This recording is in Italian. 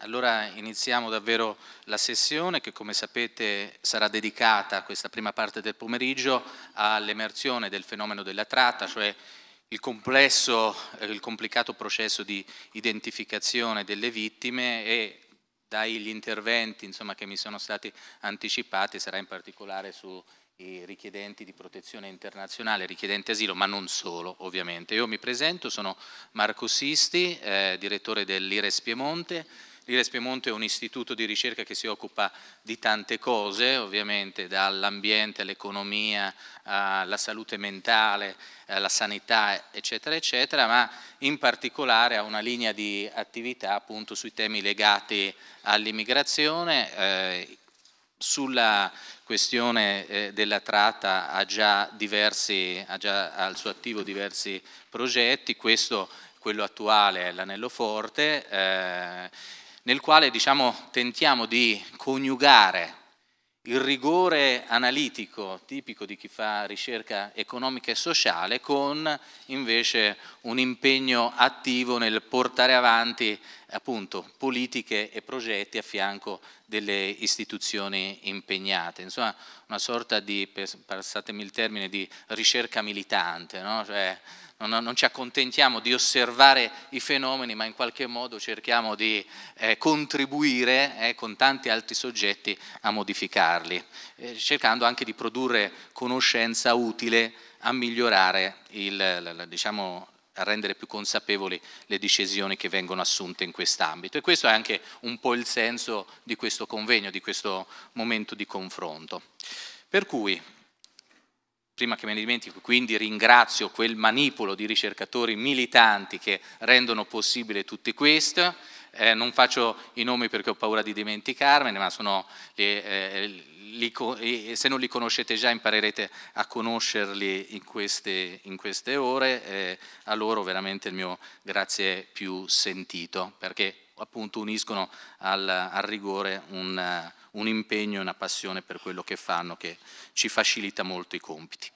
Allora iniziamo davvero la sessione che come sapete sarà dedicata questa prima parte del pomeriggio all'emersione del fenomeno della tratta, cioè il complesso, eh, il complicato processo di identificazione delle vittime e dagli interventi insomma, che mi sono stati anticipati sarà in particolare su i richiedenti di protezione internazionale, richiedenti asilo, ma non solo ovviamente. Io mi presento, sono Marco Sisti, eh, direttore dell'Ires Piemonte, L'Ires Piemonte è un istituto di ricerca che si occupa di tante cose, ovviamente dall'ambiente all'economia, alla salute mentale, alla sanità, eccetera, eccetera, ma in particolare ha una linea di attività appunto sui temi legati all'immigrazione, eh, sulla questione eh, della tratta ha già, diversi, ha già al suo attivo diversi progetti, questo quello attuale è l'anello forte. Eh, nel quale diciamo, tentiamo di coniugare il rigore analitico tipico di chi fa ricerca economica e sociale con invece un impegno attivo nel portare avanti appunto politiche e progetti a fianco delle istituzioni impegnate, insomma una sorta di, passatemi il termine, di ricerca militante, no? cioè, non, non, ci accontentiamo di osservare i fenomeni ma in qualche modo cerchiamo di eh, contribuire eh, con tanti altri soggetti a modificarli, eh, cercando anche di produrre conoscenza utile a migliorare il, diciamo, a rendere più consapevoli le decisioni che vengono assunte in quest'ambito. E questo è anche un po' il senso di questo convegno, di questo momento di confronto. Per cui, prima che me ne dimentico, quindi ringrazio quel manipolo di ricercatori militanti che rendono possibile tutto questo eh, non faccio i nomi perché ho paura di dimenticarmene, ma sono, eh, li, se non li conoscete già imparerete a conoscerli in queste, in queste ore, eh, a loro veramente il mio grazie più sentito, perché appunto uniscono al, al rigore un, un impegno e una passione per quello che fanno che ci facilita molto i compiti.